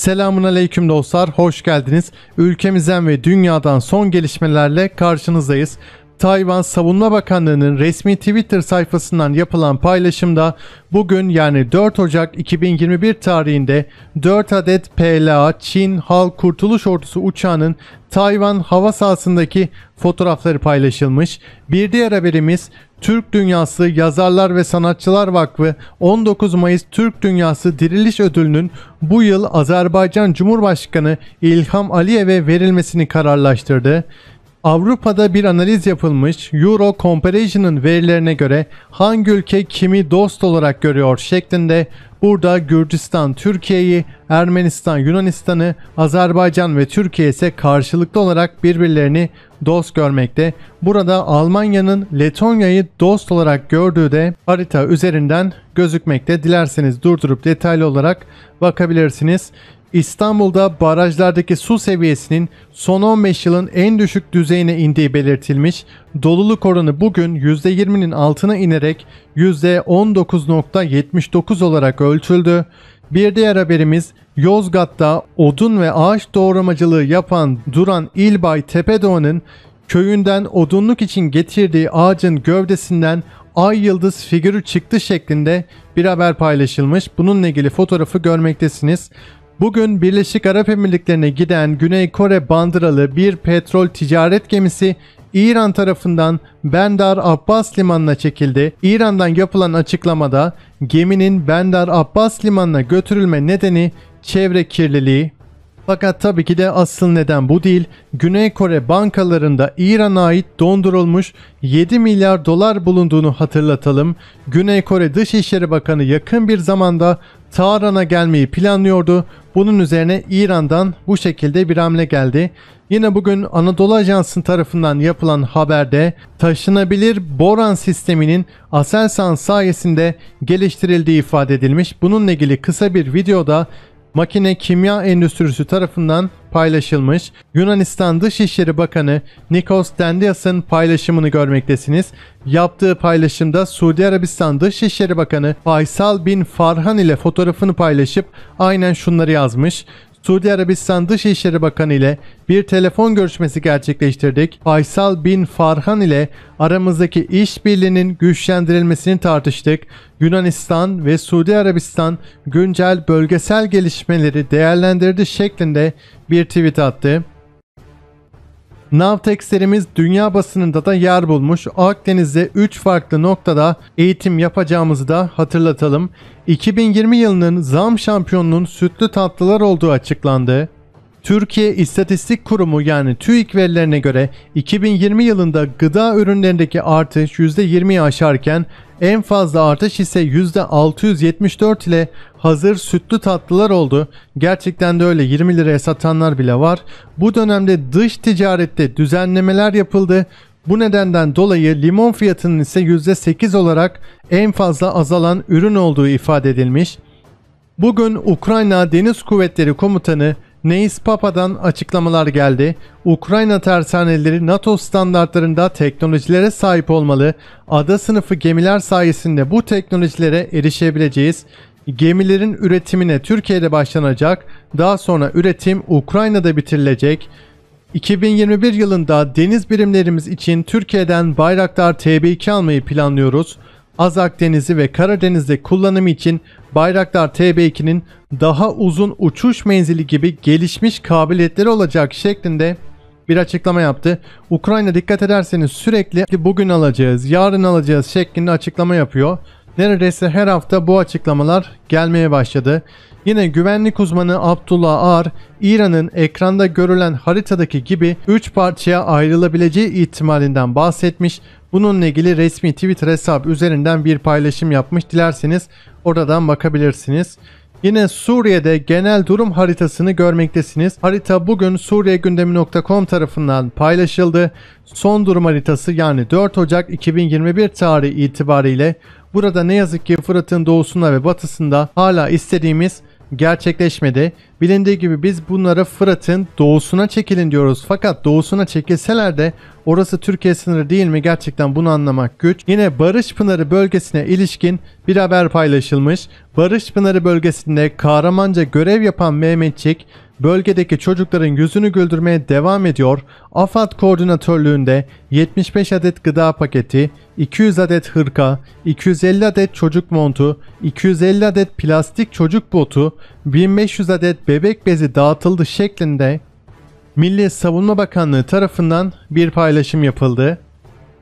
Selamun aleyküm dostlar, hoş geldiniz. Ülkemizden ve dünyadan son gelişmelerle karşınızdayız. Tayvan Savunma Bakanlığı'nın resmi Twitter sayfasından yapılan paylaşımda bugün yani 4 Ocak 2021 tarihinde 4 adet PLA Çin Halk Kurtuluş Ordusu uçağının Tayvan hava sahasındaki fotoğrafları paylaşılmış. Bir diğer haberimiz Türk Dünyası Yazarlar ve Sanatçılar Vakfı 19 Mayıs Türk Dünyası Diriliş Ödülü'nün bu yıl Azerbaycan Cumhurbaşkanı İlham Aliyev'e verilmesini kararlaştırdı. Avrupa'da bir analiz yapılmış Euro Comparation'ın verilerine göre hangi ülke kimi dost olarak görüyor şeklinde burada Gürcistan Türkiye'yi, Ermenistan Yunanistan'ı, Azerbaycan ve Türkiye ise karşılıklı olarak birbirlerini dost görmekte. Burada Almanya'nın Letonya'yı dost olarak gördüğü de harita üzerinden gözükmekte. Dilerseniz durdurup detaylı olarak bakabilirsiniz. İstanbul'da barajlardaki su seviyesinin son 15 yılın en düşük düzeyine indiği belirtilmiş, doluluk oranı bugün %20'nin altına inerek %19.79 olarak ölçüldü. Bir diğer haberimiz Yozgat'ta odun ve ağaç doğramacılığı yapan Duran İlbay Tepedoğan'ın köyünden odunluk için getirdiği ağacın gövdesinden ay yıldız figürü çıktı şeklinde bir haber paylaşılmış. Bununla ilgili fotoğrafı görmektesiniz. Bugün Birleşik Arap Emirlikleri'ne giden Güney Kore bandıralı bir petrol ticaret gemisi İran tarafından Bendar Abbas limanına çekildi. İran'dan yapılan açıklamada geminin Bendar Abbas limanına götürülme nedeni çevre kirliliği. Fakat tabii ki de asıl neden bu değil. Güney Kore bankalarında İran'a ait dondurulmuş 7 milyar dolar bulunduğunu hatırlatalım. Güney Kore Dışişleri Bakanı yakın bir zamanda Tahran'a gelmeyi planlıyordu. Bunun üzerine İran'dan bu şekilde bir hamle geldi. Yine bugün Anadolu Ajansı tarafından yapılan haberde taşınabilir boran sisteminin Aselsan sayesinde geliştirildiği ifade edilmiş. Bununla ilgili kısa bir videoda makine kimya endüstrisi tarafından paylaşılmış. Yunanistan Dışişleri Bakanı Nikos Dendias'ın paylaşımını görmektesiniz. Yaptığı paylaşımda Suudi Arabistan Dışişleri Bakanı Faysal bin Farhan ile fotoğrafını paylaşıp aynen şunları yazmış. Suudi Arabistan Dışişleri Bakanı ile bir telefon görüşmesi gerçekleştirdik. Faysal bin Farhan ile aramızdaki işbirliğinin güçlendirilmesini tartıştık. Yunanistan ve Suudi Arabistan güncel bölgesel gelişmeleri değerlendirdi şeklinde bir tweet attı. Navtex serimiz dünya basınında da yer bulmuş. Akdeniz'de 3 farklı noktada eğitim yapacağımızı da hatırlatalım. 2020 yılının zam şampiyonunun sütlü tatlılar olduğu açıklandı. Türkiye İstatistik Kurumu yani TÜİK verilerine göre 2020 yılında gıda ürünlerindeki artış %20'yi aşarken en fazla artış ise %674 ile hazır sütlü tatlılar oldu. Gerçekten de öyle 20 liraya satanlar bile var. Bu dönemde dış ticarette düzenlemeler yapıldı. Bu nedenden dolayı limon fiyatının ise %8 olarak en fazla azalan ürün olduğu ifade edilmiş. Bugün Ukrayna Deniz Kuvvetleri Komutanı Neis Papa'dan açıklamalar geldi. Ukrayna tersaneleri NATO standartlarında teknolojilere sahip olmalı. Ada sınıfı gemiler sayesinde bu teknolojilere erişebileceğiz. Gemilerin üretimine Türkiye'de başlanacak. Daha sonra üretim Ukrayna'da bitirilecek. 2021 yılında deniz birimlerimiz için Türkiye'den Bayraktar TB2 almayı planlıyoruz. Az Akdeniz'i ve Karadeniz'de kullanımı için Bayraktar TB2'nin daha uzun uçuş menzili gibi gelişmiş kabiliyetleri olacak şeklinde bir açıklama yaptı. Ukrayna dikkat ederseniz sürekli bugün alacağız, yarın alacağız şeklinde açıklama yapıyor. Neredeyse her hafta bu açıklamalar gelmeye başladı. Yine güvenlik uzmanı Abdullah Ağar, İran'ın ekranda görülen haritadaki gibi 3 parçaya ayrılabileceği ihtimalinden bahsetmiş. Bununla ilgili resmi Twitter hesabı üzerinden bir paylaşım yapmış. Dilerseniz oradan bakabilirsiniz. Yine Suriye'de genel durum haritasını görmektesiniz. Harita bugün suriyegündemi.com tarafından paylaşıldı. Son durum haritası yani 4 Ocak 2021 tarihi itibariyle burada ne yazık ki Fırat'ın doğusunda ve batısında hala istediğimiz gerçekleşmedi. Bilindiği gibi biz bunlara Fırat'ın doğusuna çekilin diyoruz. Fakat doğusuna çekilseler de orası Türkiye sınırı değil mi gerçekten bunu anlamak güç. Yine Barış Pınarı bölgesine ilişkin bir haber paylaşılmış. Barış Pınarı bölgesinde kahramanca görev yapan Mehmetçik bölgedeki çocukların yüzünü güldürmeye devam ediyor. AFAD koordinatörlüğünde 75 adet gıda paketi, 200 adet hırka, 250 adet çocuk montu, 250 adet plastik çocuk botu, 1500 adet bebek bezi dağıtıldı şeklinde Milli Savunma Bakanlığı tarafından bir paylaşım yapıldı.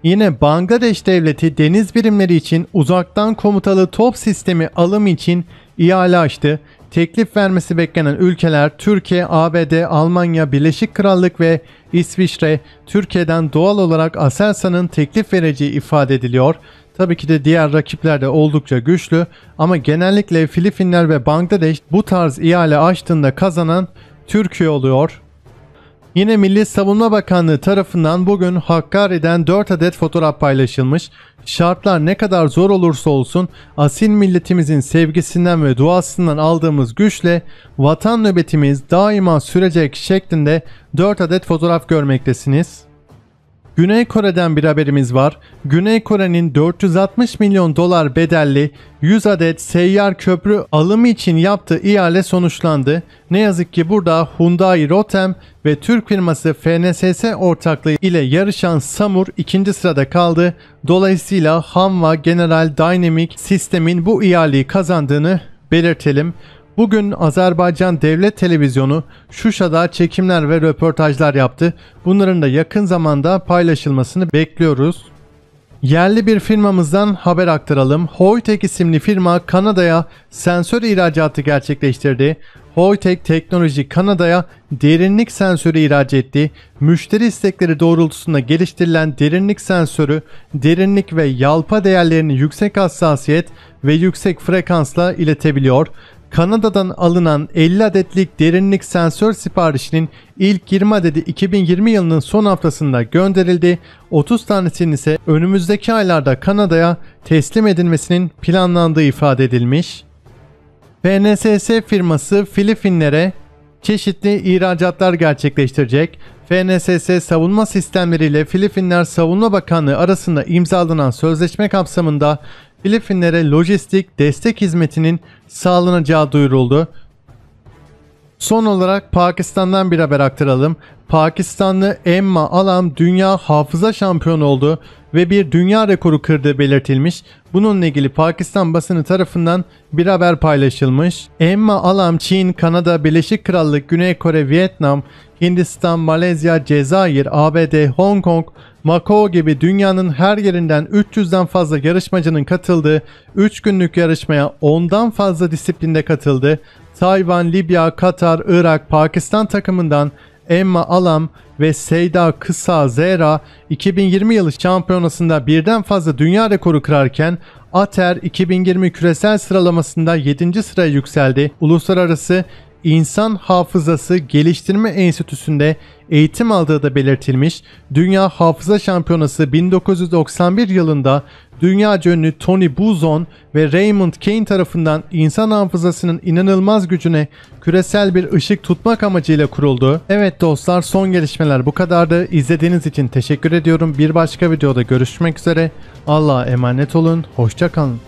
Yine Bangladeş devleti deniz birimleri için uzaktan komutalı top sistemi alım için ihale açtı. Teklif vermesi beklenen ülkeler Türkiye, ABD, Almanya, Birleşik Krallık ve İsviçre. Türkiye'den doğal olarak Aselsan'ın teklif vereceği ifade ediliyor. Tabii ki de diğer rakipler de oldukça güçlü ama genellikle Filipinler ve Bangladeş bu tarz ihale açtığında kazanan Türkiye oluyor. Yine Milli Savunma Bakanlığı tarafından bugün Hakkari'den 4 adet fotoğraf paylaşılmış. Şartlar ne kadar zor olursa olsun asil milletimizin sevgisinden ve duasından aldığımız güçle vatan nöbetimiz daima sürecek şeklinde 4 adet fotoğraf görmektesiniz. Güney Kore'den bir haberimiz var. Güney Kore'nin 460 milyon dolar bedelli 100 adet seyyar köprü alımı için yaptığı ihale sonuçlandı. Ne yazık ki burada Hyundai Rotem ve Türk firması FNSS ortaklığı ile yarışan Samur ikinci sırada kaldı. Dolayısıyla Hanwha General Dynamic sistemin bu ihaleyi kazandığını belirtelim. Bugün Azerbaycan Devlet Televizyonu Şuşa'da çekimler ve röportajlar yaptı. Bunların da yakın zamanda paylaşılmasını bekliyoruz. Yerli bir firmamızdan haber aktaralım. Hoytek isimli firma Kanada'ya sensör ihracatı gerçekleştirdi. Hoytek Teknoloji Kanada'ya derinlik sensörü ihraç etti. Müşteri istekleri doğrultusunda geliştirilen derinlik sensörü, derinlik ve yalpa değerlerini yüksek hassasiyet ve yüksek frekansla iletebiliyor. Kanada'dan alınan 50 adetlik derinlik sensör siparişinin ilk 20 adedi 2020 yılının son haftasında gönderildi. 30 tanesinin ise önümüzdeki aylarda Kanada'ya teslim edilmesinin planlandığı ifade edilmiş. FNSS firması Filipinlere çeşitli ihracatlar gerçekleştirecek. FNSS savunma sistemleriyle Filipinler Savunma Bakanlığı arasında imzalanan sözleşme kapsamında Filipinlere lojistik destek hizmetinin sağlanacağı duyuruldu. Son olarak Pakistan'dan bir haber aktaralım. Pakistanlı Emma Alam dünya hafıza şampiyonu oldu ve bir dünya rekoru kırdığı belirtilmiş. Bununla ilgili Pakistan basını tarafından bir haber paylaşılmış. Emma Alam Çin, Kanada, Birleşik Krallık, Güney Kore, Vietnam, Hindistan, Malezya, Cezayir, ABD, Hong Kong, Macau gibi dünyanın her yerinden 300'den fazla yarışmacının katıldığı 3 günlük yarışmaya 10'dan fazla disiplinde katıldı. Tayvan, Libya, Katar, Irak, Pakistan takımından Emma Alam ve Seyda Kısa Zera 2020 yılı şampiyonasında birden fazla dünya rekoru kırarken Ater 2020 küresel sıralamasında 7. sıraya yükseldi. Uluslararası İnsan Hafızası Geliştirme Enstitüsü'nde eğitim aldığı da belirtilmiş, Dünya Hafıza Şampiyonası 1991 yılında dünya ünlü Tony Buzon ve Raymond Kane tarafından insan hafızasının inanılmaz gücüne küresel bir ışık tutmak amacıyla kuruldu. Evet dostlar son gelişmeler bu kadardı. İzlediğiniz için teşekkür ediyorum. Bir başka videoda görüşmek üzere. Allah'a emanet olun. Hoşçakalın.